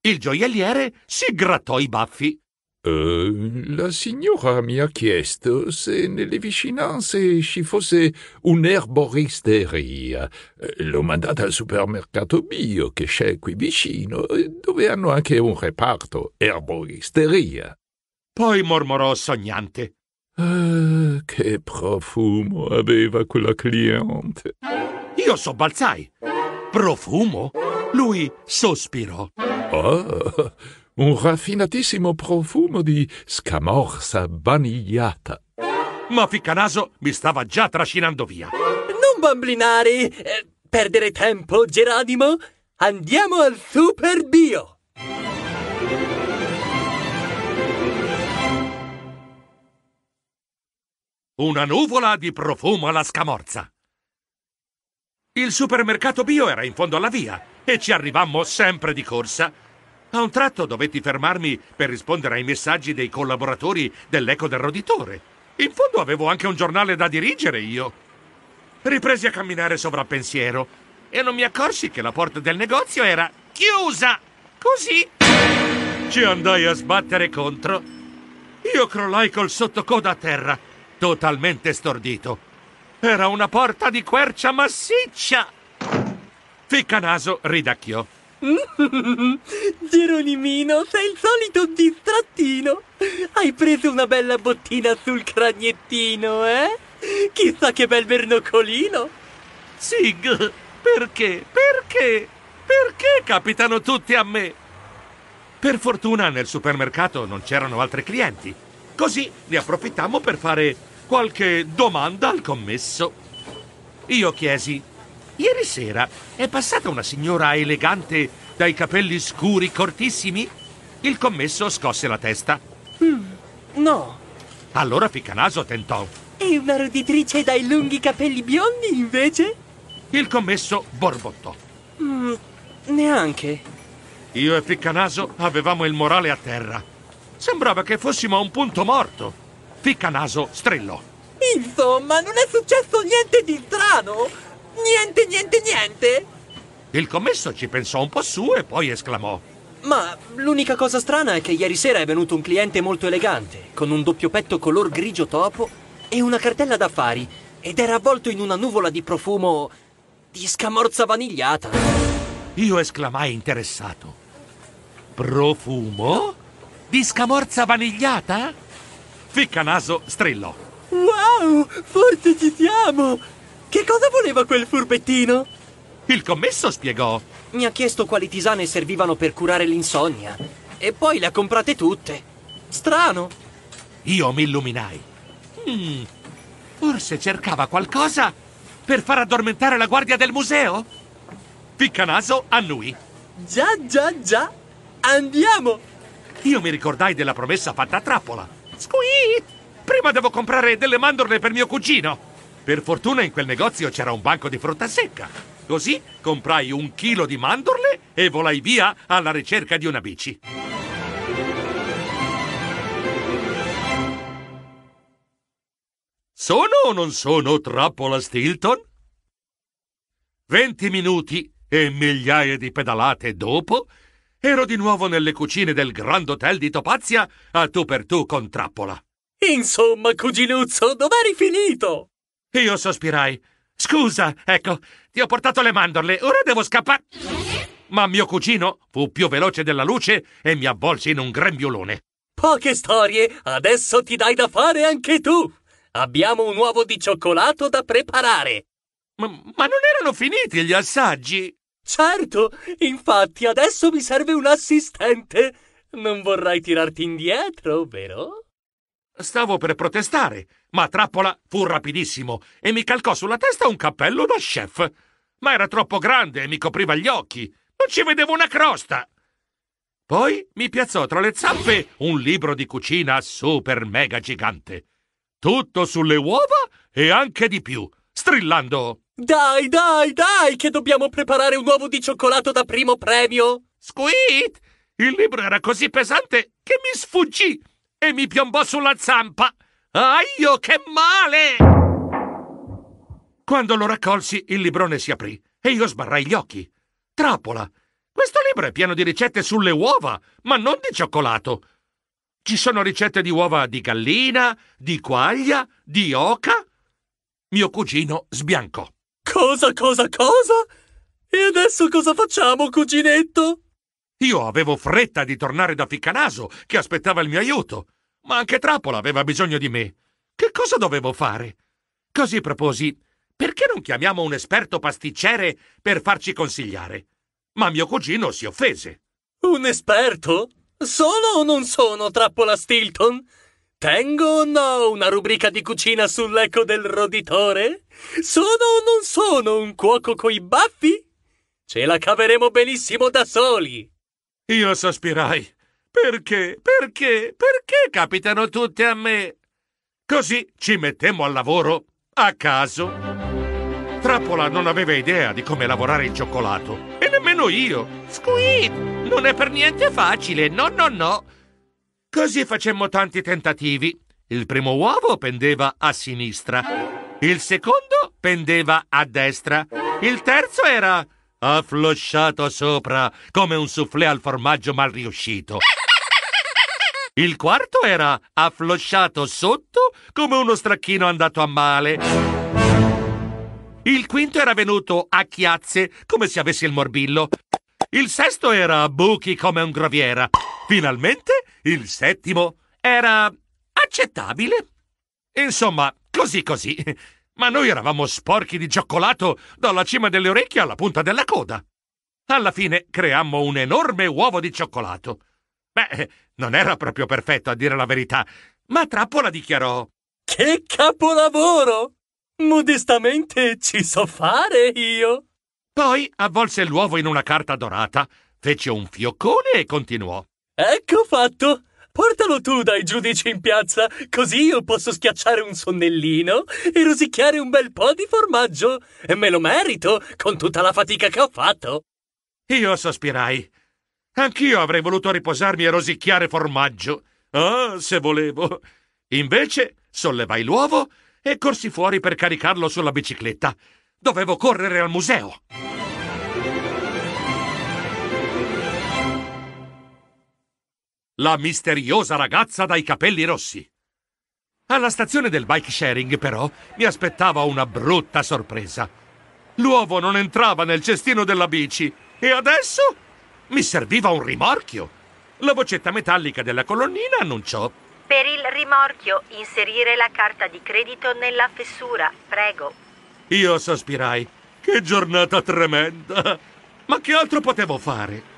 Il gioielliere si grattò i baffi. Eh, la signora mi ha chiesto se nelle vicinanze ci fosse un'erboristeria. Eh, l'ho mandata al supermercato bio che c'è qui vicino, eh, dove hanno anche un reparto erboristeria. Poi mormorò sognante. Ah, che profumo aveva quella cliente. Io sobbalzai. Profumo? Lui sospirò. Ah, un raffinatissimo profumo di scamorza vanigliata. Ma Ficcanaso mi stava già trascinando via. Non bamblinare, eh, perdere tempo, Geronimo. Andiamo al Super Bio. Una nuvola di profumo alla scamorza. Il supermercato bio era in fondo alla via e ci arrivammo sempre di corsa a un tratto dovetti fermarmi per rispondere ai messaggi dei collaboratori dell'Eco del Roditore. In fondo avevo anche un giornale da dirigere io. Ripresi a camminare sovrappensiero e non mi accorsi che la porta del negozio era chiusa. Così ci andai a sbattere contro. Io crollai col sottocoda a terra, totalmente stordito. Era una porta di quercia massiccia. Ficcanaso ridacchiò. Geronimino, sei il solito distrattino. Hai preso una bella bottina sul cragnettino, eh? Chissà che bel vernoccolino. Sig, perché? Perché? Perché capitano tutti a me? Per fortuna nel supermercato non c'erano altri clienti. Così ne approfittammo per fare qualche domanda al commesso. Io chiesi Ieri sera è passata una signora elegante dai capelli scuri cortissimi? Il commesso scosse la testa. Mm, no. Allora Ficcanaso tentò. E una roditrice dai lunghi capelli biondi, invece? Il commesso borbottò. Mm, neanche. Io e Ficcanaso avevamo il morale a terra. Sembrava che fossimo a un punto morto. Ficcanaso strillò. Insomma, non è successo niente di strano. Niente, niente, niente! Il commesso ci pensò un po' su e poi esclamò. Ma l'unica cosa strana è che ieri sera è venuto un cliente molto elegante, con un doppio petto color grigio topo e una cartella d'affari, ed era avvolto in una nuvola di profumo di scamorza vanigliata. Io esclamai interessato. Profumo? Di scamorza vanigliata? Ficcanaso strillò. Wow, forse ci siamo! Che cosa voleva quel furbettino? Il commesso spiegò. Mi ha chiesto quali tisane servivano per curare l'insonnia. E poi le ha comprate tutte. Strano. Io mi illuminai. Mm, forse cercava qualcosa per far addormentare la guardia del museo? Piccanaso annui. Già, già, già. Andiamo! Io mi ricordai della promessa fatta a trappola. Squeak! Prima devo comprare delle mandorle per mio cugino. Per fortuna in quel negozio c'era un banco di frutta secca. Così comprai un chilo di mandorle e volai via alla ricerca di una bici. Sono o non sono trappola Stilton? Venti minuti e migliaia di pedalate dopo, ero di nuovo nelle cucine del Grand Hotel di Topazia a tu per tu con Trappola. Insomma, cuginuzzo, dov'eri finito? Io sospirai. Scusa, ecco, ti ho portato le mandorle, ora devo scappare. Ma mio cugino fu più veloce della luce e mi avvolse in un grembiulone. Poche storie, adesso ti dai da fare anche tu. Abbiamo un uovo di cioccolato da preparare. Ma, ma non erano finiti gli assaggi? Certo, infatti adesso mi serve un assistente. Non vorrai tirarti indietro, vero? Stavo per protestare, ma Trappola fu rapidissimo e mi calcò sulla testa un cappello da chef. Ma era troppo grande e mi copriva gli occhi. Non ci vedevo una crosta. Poi mi piazzò tra le zampe un libro di cucina super mega gigante. Tutto sulle uova e anche di più, strillando. Dai, dai, dai, che dobbiamo preparare un uovo di cioccolato da primo premio. Squid! Il libro era così pesante che mi sfuggì e mi piombò sulla zampa. Aio, che male! Quando lo raccolsi, il librone si aprì e io sbarrai gli occhi. Trappola! Questo libro è pieno di ricette sulle uova, ma non di cioccolato. Ci sono ricette di uova di gallina, di quaglia, di oca. Mio cugino sbiancò. Cosa, cosa, cosa? E adesso cosa facciamo, cuginetto? Io avevo fretta di tornare da Ficcanaso, che aspettava il mio aiuto, ma anche Trappola aveva bisogno di me. Che cosa dovevo fare? Così proposi, perché non chiamiamo un esperto pasticcere per farci consigliare? Ma mio cugino si offese. Un esperto? Sono o non sono Trappola Stilton? Tengo o no una rubrica di cucina sull'eco del roditore? Sono o non sono un cuoco coi baffi? Ce la caveremo benissimo da soli! Io sospirai. Perché, perché, perché capitano tutte a me? Così ci mettemmo al lavoro a caso. Trappola non aveva idea di come lavorare il cioccolato e nemmeno io. Squid, non è per niente facile, no, no, no. Così facemmo tanti tentativi. Il primo uovo pendeva a sinistra, il secondo pendeva a destra, il terzo era afflosciato sopra come un soufflé al formaggio mal riuscito. Il quarto era afflosciato sotto come uno stracchino andato a male. Il quinto era venuto a chiazze come se avesse il morbillo. Il sesto era a buchi come un groviera. Finalmente il settimo era accettabile. Insomma, così così. Ma noi eravamo sporchi di cioccolato dalla cima delle orecchie alla punta della coda. Alla fine creammo un enorme uovo di cioccolato. Beh, non era proprio perfetto a dire la verità, ma Trappola dichiarò: Che capolavoro! Modestamente ci so fare io. Poi avvolse l'uovo in una carta dorata, fece un fioccone e continuò: Ecco fatto! Portalo tu dai giudici in piazza, così io posso schiacciare un sonnellino e rosicchiare un bel po' di formaggio. E me lo merito, con tutta la fatica che ho fatto. Io sospirai. Anch'io avrei voluto riposarmi e rosicchiare formaggio. Ah, se volevo. Invece sollevai l'uovo e corsi fuori per caricarlo sulla bicicletta. Dovevo correre al museo. la misteriosa ragazza dai capelli rossi. Alla stazione del bike sharing, però, mi aspettava una brutta sorpresa. L'uovo non entrava nel cestino della bici e adesso mi serviva un rimorchio. La vocetta metallica della colonnina annunciò. Per il rimorchio, inserire la carta di credito nella fessura, prego. Io sospirai. Che giornata tremenda! Ma che altro potevo fare?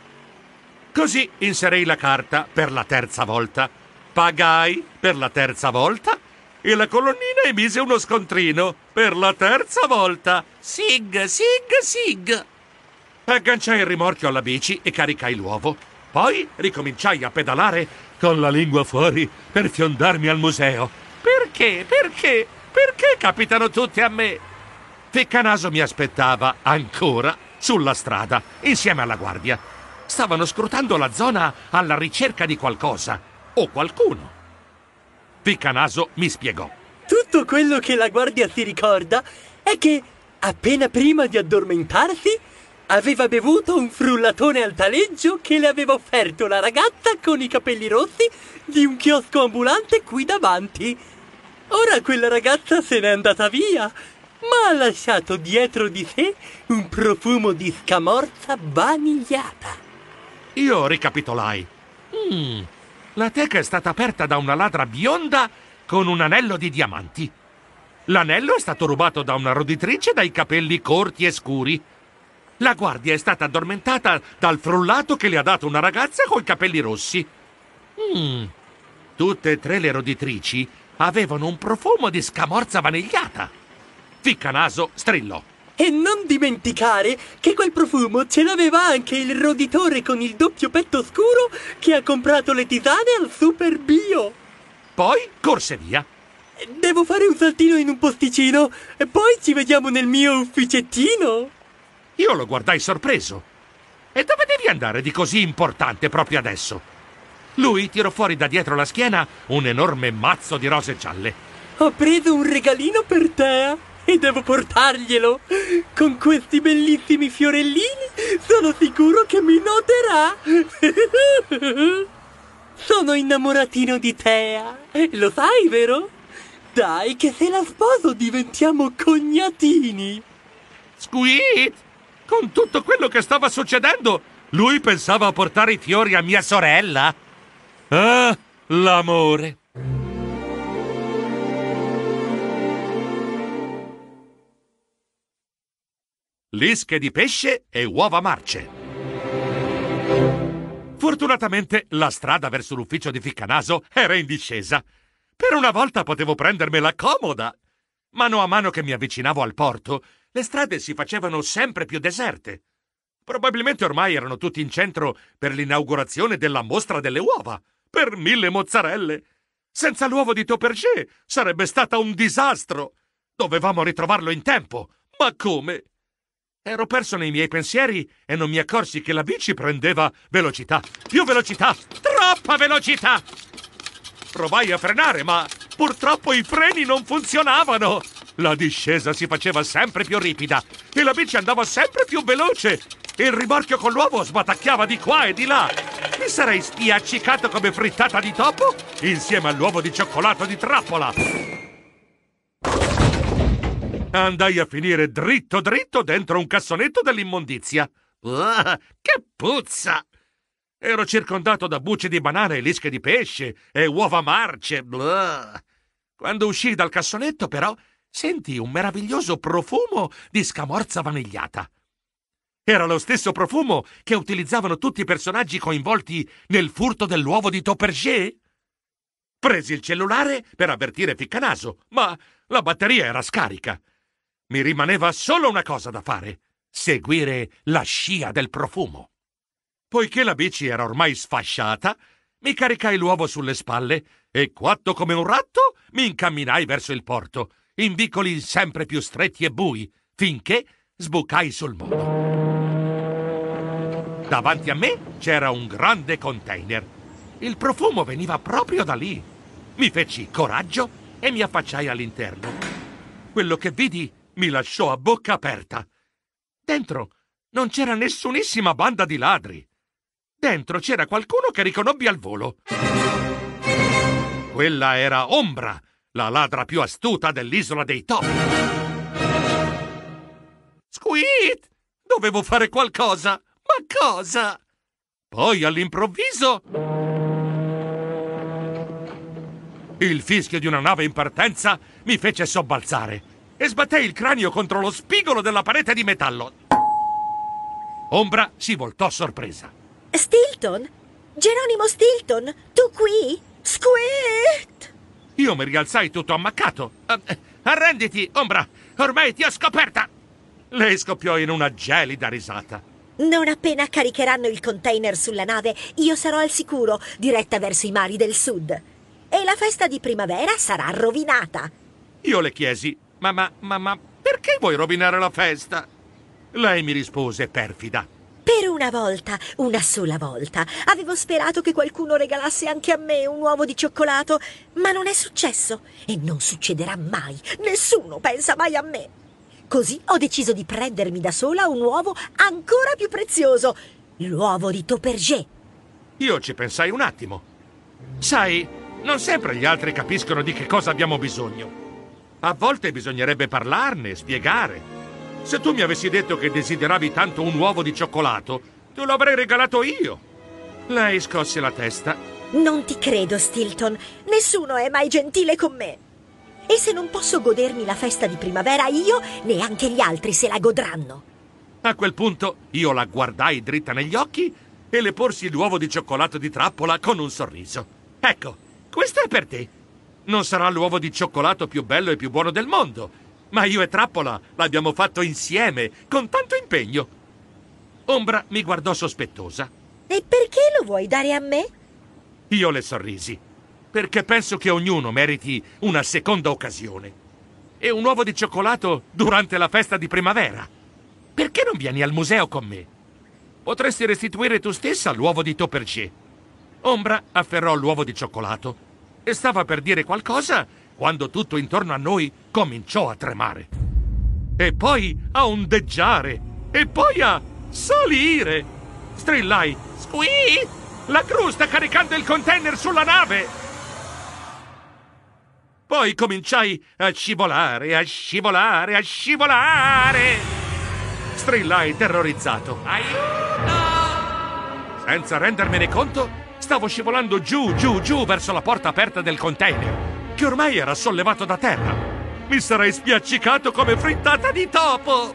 Così inserei la carta per la terza volta. Pagai per la terza volta e la colonnina emise uno scontrino per la terza volta. Sig, sig, sig. Agganciai il rimorchio alla bici e caricai l'uovo. Poi ricominciai a pedalare con la lingua fuori per fiondarmi al museo. Perché? Perché? Perché capitano tutti a me? Ficcanaso mi aspettava ancora sulla strada, insieme alla guardia stavano scrutando la zona alla ricerca di qualcosa o qualcuno. Piccanaso mi spiegò. Tutto quello che la guardia si ricorda è che appena prima di addormentarsi aveva bevuto un frullatone al taleggio che le aveva offerto la ragazza con i capelli rossi di un chiosco ambulante qui davanti. Ora quella ragazza se n'è andata via, ma ha lasciato dietro di sé un profumo di scamorza vanigliata. Io ricapitolai. Mm, la teca è stata aperta da una ladra bionda con un anello di diamanti. L'anello è stato rubato da una roditrice dai capelli corti e scuri. La guardia è stata addormentata dal frullato che le ha dato una ragazza coi capelli rossi. Mm, tutte e tre le roditrici avevano un profumo di scamorza vanigliata. Ficcanaso strillò. E non dimenticare che quel profumo ce l'aveva anche il roditore con il doppio petto scuro che ha comprato le tisane al Super Bio. Poi corse via. Devo fare un saltino in un posticino e poi ci vediamo nel mio ufficettino. Io lo guardai sorpreso. E dove devi andare di così importante proprio adesso? Lui tirò fuori da dietro la schiena un enorme mazzo di rose gialle. Ho preso un regalino per te e devo portarglielo. Con questi bellissimi fiorellini sono sicuro che mi noterà. Sono innamoratino di Tea, lo sai vero? Dai che se la sposo diventiamo cognatini. Squid, con tutto quello che stava succedendo, lui pensava a portare i fiori a mia sorella. Ah, l'amore. lische di pesce e uova marce. Fortunatamente la strada verso l'ufficio di Ficcanaso era in discesa. Per una volta potevo prendermela comoda. Mano a mano che mi avvicinavo al porto, le strade si facevano sempre più deserte. Probabilmente ormai erano tutti in centro per l'inaugurazione della mostra delle uova, per mille mozzarelle. Senza l'uovo di Topergé sarebbe stata un disastro. Dovevamo ritrovarlo in tempo. Ma come? Ero perso nei miei pensieri e non mi accorsi che la bici prendeva velocità. Più velocità! Troppa velocità! Provai a frenare, ma purtroppo i freni non funzionavano. La discesa si faceva sempre più ripida e la bici andava sempre più veloce. Il rimorchio con l'uovo sbatacchiava di qua e di là. Mi sarei spiaccicato come frittata di topo insieme all'uovo di cioccolato di trappola. Andai a finire dritto dritto dentro un cassonetto dell'immondizia. Uh, che puzza! Ero circondato da bucce di banane e lische di pesce e uova marce. Uh. Quando uscii dal cassonetto, però, sentii un meraviglioso profumo di scamorza vanigliata. Era lo stesso profumo che utilizzavano tutti i personaggi coinvolti nel furto dell'uovo di Toppergé? Presi il cellulare per avvertire Ficcanaso, ma la batteria era scarica. Mi rimaneva solo una cosa da fare, seguire la scia del profumo. Poiché la bici era ormai sfasciata, mi caricai l'uovo sulle spalle e, quatto come un ratto, mi incamminai verso il porto, in vicoli sempre più stretti e bui, finché sbucai sul molo. Davanti a me c'era un grande container. Il profumo veniva proprio da lì. Mi feci coraggio e mi affacciai all'interno. Quello che vidi mi lasciò a bocca aperta. Dentro non c'era nessunissima banda di ladri. Dentro c'era qualcuno che riconobbi al volo. Quella era Ombra, la ladra più astuta dell'isola dei topi. Squid! Dovevo fare qualcosa! Ma cosa? Poi all'improvviso... Il fischio di una nave in partenza mi fece sobbalzare e sbatté il cranio contro lo spigolo della parete di metallo. Ombra si voltò sorpresa. Stilton? Geronimo Stilton? Tu qui? Squirt! Io mi rialzai tutto ammaccato. Eh, arrenditi, Ombra! Ormai ti ho scoperta! Lei scoppiò in una gelida risata. Non appena caricheranno il container sulla nave, io sarò al sicuro, diretta verso i mari del sud. E la festa di primavera sarà rovinata. Io le chiesi ma, ma, ma, ma, perché vuoi rovinare la festa? Lei mi rispose, perfida. Per una volta, una sola volta, avevo sperato che qualcuno regalasse anche a me un uovo di cioccolato, ma non è successo e non succederà mai. Nessuno pensa mai a me. Così ho deciso di prendermi da sola un uovo ancora più prezioso, l'uovo di Topergé. Io ci pensai un attimo. Sai, non sempre gli altri capiscono di che cosa abbiamo bisogno. A volte bisognerebbe parlarne, spiegare. Se tu mi avessi detto che desideravi tanto un uovo di cioccolato, te lo avrei regalato io. Lei scosse la testa. Non ti credo, Stilton. Nessuno è mai gentile con me. E se non posso godermi la festa di primavera io, neanche gli altri se la godranno. A quel punto io la guardai dritta negli occhi e le porsi l'uovo di cioccolato di trappola con un sorriso. Ecco, questo è per te. Non sarà l'uovo di cioccolato più bello e più buono del mondo, ma io e Trappola l'abbiamo fatto insieme, con tanto impegno. Ombra mi guardò sospettosa. E perché lo vuoi dare a me? Io le sorrisi, perché penso che ognuno meriti una seconda occasione. E un uovo di cioccolato durante la festa di primavera. Perché non vieni al museo con me? Potresti restituire tu stessa l'uovo di Toppercé. Ombra afferrò l'uovo di cioccolato e stava per dire qualcosa quando tutto intorno a noi cominciò a tremare. E poi a ondeggiare. E poi a salire. Strillai, squee! La crew sta caricando il container sulla nave! Poi cominciai a scivolare, a scivolare, a scivolare! Strillai terrorizzato. Aiuto! Senza rendermene conto, Stavo scivolando giù, giù, giù verso la porta aperta del container, che ormai era sollevato da terra. Mi sarei spiaccicato come frittata di topo!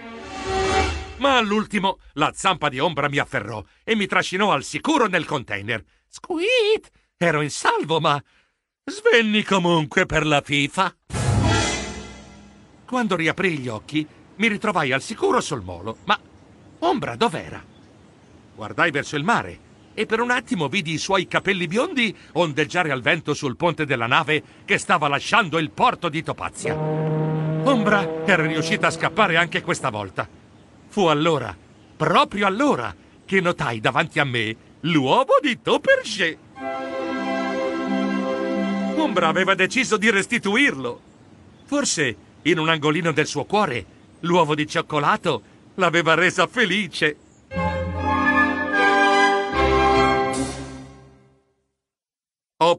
Ma all'ultimo la zampa di ombra mi afferrò e mi trascinò al sicuro nel container. Squeak! Ero in salvo, ma svenni comunque per la FIFA. Quando riaprii gli occhi, mi ritrovai al sicuro sul molo. Ma ombra dov'era? Guardai verso il mare e per un attimo vidi i suoi capelli biondi ondeggiare al vento sul ponte della nave che stava lasciando il porto di Topazia. Ombra era riuscita a scappare anche questa volta. Fu allora, proprio allora, che notai davanti a me l'uovo di Topergé. Ombra aveva deciso di restituirlo. Forse, in un angolino del suo cuore, l'uovo di cioccolato l'aveva resa felice.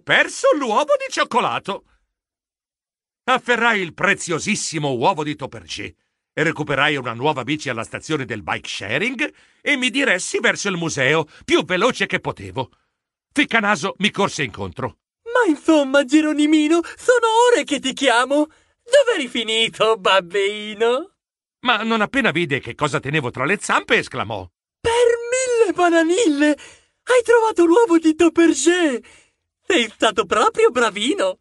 perso l'uovo di cioccolato. Afferrai il preziosissimo uovo di Topergé, recuperai una nuova bici alla stazione del bike sharing e mi diressi verso il museo, più veloce che potevo. Ficcanaso mi corse incontro. Ma insomma, Geronimino, sono ore che ti chiamo. Dove eri finito, babbeino? Ma non appena vide che cosa tenevo tra le zampe, esclamò: Per mille bananille! Hai trovato l'uovo di Topergé! Sei stato proprio bravino!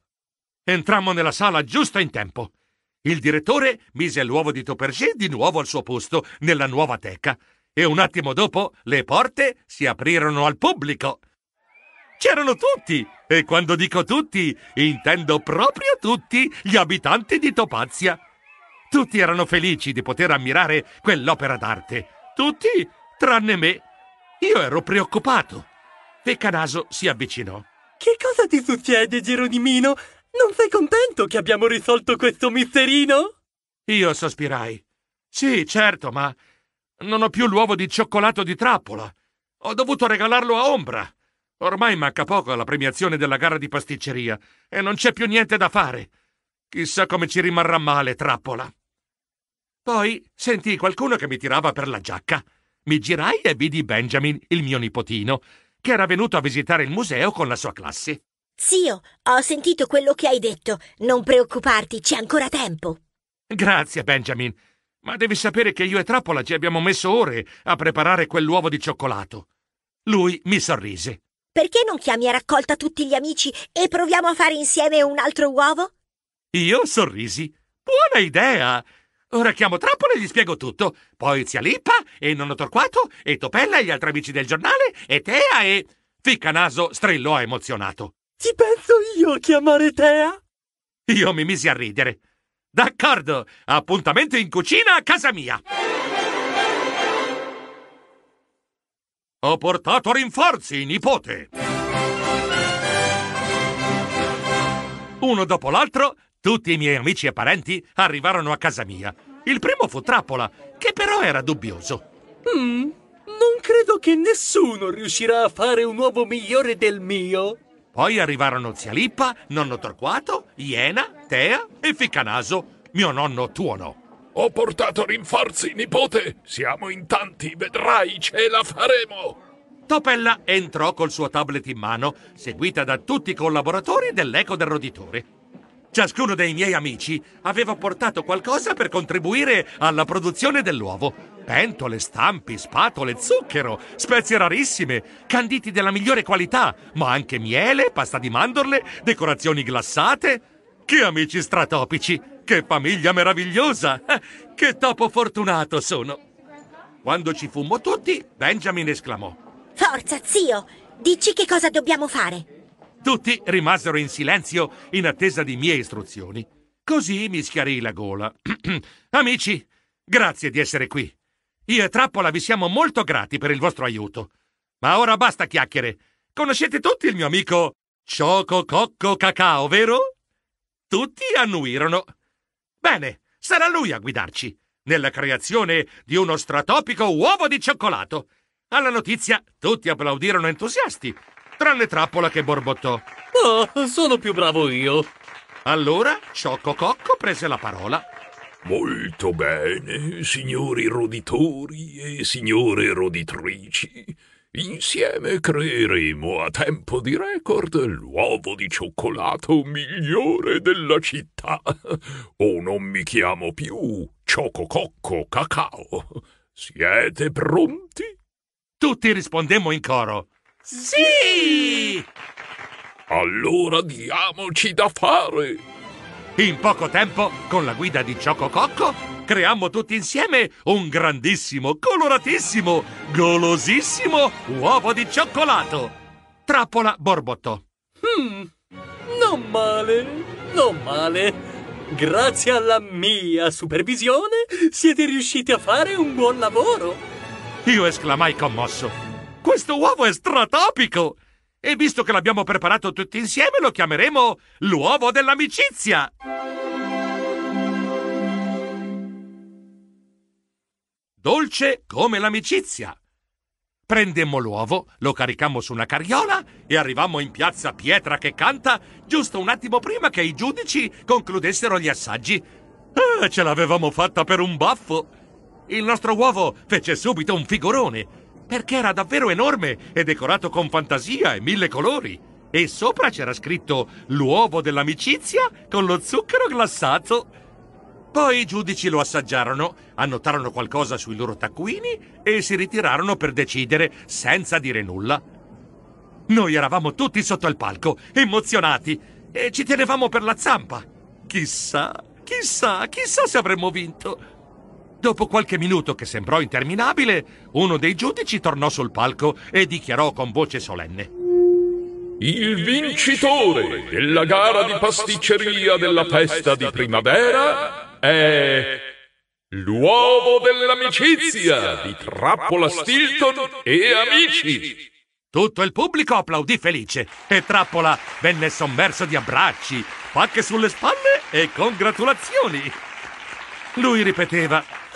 Entrammo nella sala giusto in tempo. Il direttore mise l'uovo di Topergé di nuovo al suo posto, nella nuova teca, e un attimo dopo le porte si aprirono al pubblico. C'erano tutti, e quando dico tutti, intendo proprio tutti gli abitanti di Topazia. Tutti erano felici di poter ammirare quell'opera d'arte. Tutti, tranne me. Io ero preoccupato. Peccanaso si avvicinò. Che cosa ti succede, Geronimino? Non sei contento che abbiamo risolto questo misterino? Io sospirai. Sì, certo, ma non ho più l'uovo di cioccolato di trappola. Ho dovuto regalarlo a Ombra. Ormai manca poco alla premiazione della gara di pasticceria e non c'è più niente da fare. Chissà come ci rimarrà male, trappola. Poi sentii qualcuno che mi tirava per la giacca. Mi girai e vidi Benjamin, il mio nipotino, che era venuto a visitare il museo con la sua classe. Zio, ho sentito quello che hai detto. Non preoccuparti, c'è ancora tempo. Grazie, Benjamin. Ma devi sapere che io e Trappola ci abbiamo messo ore a preparare quell'uovo di cioccolato. Lui mi sorrise. Perché non chiami a raccolta tutti gli amici e proviamo a fare insieme un altro uovo? Io sorrisi. Buona idea! Ora chiamo Trappola e gli spiego tutto. Poi zia Lippa e nonno Torquato e Topella e gli altri amici del giornale e Tea e... Ficcanaso strillò emozionato. Ci penso io a chiamare Tea? Io mi misi a ridere. D'accordo, appuntamento in cucina a casa mia. Ho portato rinforzi, nipote. Uno dopo l'altro tutti i miei amici e parenti arrivarono a casa mia. Il primo fu Trappola, che però era dubbioso. Mm, non credo che nessuno riuscirà a fare un uovo migliore del mio. Poi arrivarono zia Lippa, nonno Torquato, Iena, Tea e Ficcanaso, mio nonno Tuono. Ho portato rinforzi, nipote! Siamo in tanti, vedrai, ce la faremo! Topella entrò col suo tablet in mano, seguita da tutti i collaboratori dell'Eco del Roditore. Ciascuno dei miei amici aveva portato qualcosa per contribuire alla produzione dell'uovo. Pentole, stampi, spatole, zucchero, spezie rarissime, canditi della migliore qualità, ma anche miele, pasta di mandorle, decorazioni glassate. Che amici stratopici! Che famiglia meravigliosa! Che topo fortunato sono! Quando ci fummo tutti, Benjamin esclamò: Forza, zio! Dici che cosa dobbiamo fare! Tutti rimasero in silenzio in attesa di mie istruzioni. Così mi schiarì la gola. Amici, grazie di essere qui. Io e Trappola vi siamo molto grati per il vostro aiuto. Ma ora basta chiacchiere. Conoscete tutti il mio amico Cioco Cocco Cacao, vero? Tutti annuirono. Bene, sarà lui a guidarci nella creazione di uno stratopico uovo di cioccolato. Alla notizia tutti applaudirono entusiasti tranne Trappola che borbottò. Oh, sono più bravo io. Allora Ciocco Cocco prese la parola. Molto bene, signori roditori e signore roditrici. Insieme creeremo a tempo di record l'uovo di cioccolato migliore della città. O non mi chiamo più Cioco Cocco Cacao. Siete pronti? Tutti rispondemmo in coro. Sì! Allora diamoci da fare! In poco tempo, con la guida di Cioco Cocco, creammo tutti insieme un grandissimo, coloratissimo, golosissimo uovo di cioccolato! Trappola Borbotto. Hmm, non male, non male. Grazie alla mia supervisione siete riusciti a fare un buon lavoro. Io esclamai commosso. Questo uovo è stratopico! E visto che l'abbiamo preparato tutti insieme, lo chiameremo l'uovo dell'amicizia! Dolce come l'amicizia! Prendemmo l'uovo, lo caricammo su una carriola e arrivammo in piazza Pietra che canta giusto un attimo prima che i giudici concludessero gli assaggi. Ah, ce l'avevamo fatta per un baffo! Il nostro uovo fece subito un figurone perché era davvero enorme e decorato con fantasia e mille colori. E sopra c'era scritto l'uovo dell'amicizia con lo zucchero glassato. Poi i giudici lo assaggiarono, annotarono qualcosa sui loro taccuini e si ritirarono per decidere senza dire nulla. Noi eravamo tutti sotto il palco, emozionati, e ci tenevamo per la zampa. Chissà, chissà, chissà se avremmo vinto. Dopo qualche minuto che sembrò interminabile, uno dei giudici tornò sul palco e dichiarò con voce solenne. Il vincitore della gara di pasticceria della festa di primavera è l'uovo dell'amicizia di Trappola Stilton e amici. Tutto il pubblico applaudì felice e Trappola venne sommerso di abbracci, pacche sulle spalle e congratulazioni. Lui ripeteva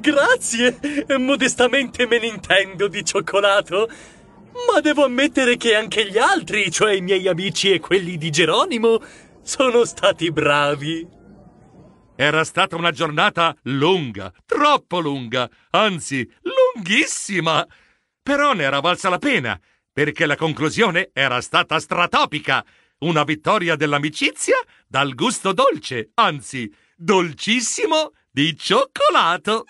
Grazie, modestamente me ne intendo di cioccolato. Ma devo ammettere che anche gli altri, cioè i miei amici e quelli di Geronimo, sono stati bravi. Era stata una giornata lunga, troppo lunga, anzi lunghissima. Però ne era valsa la pena, perché la conclusione era stata stratopica. Una vittoria dell'amicizia dal gusto dolce, anzi dolcissimo di cioccolato.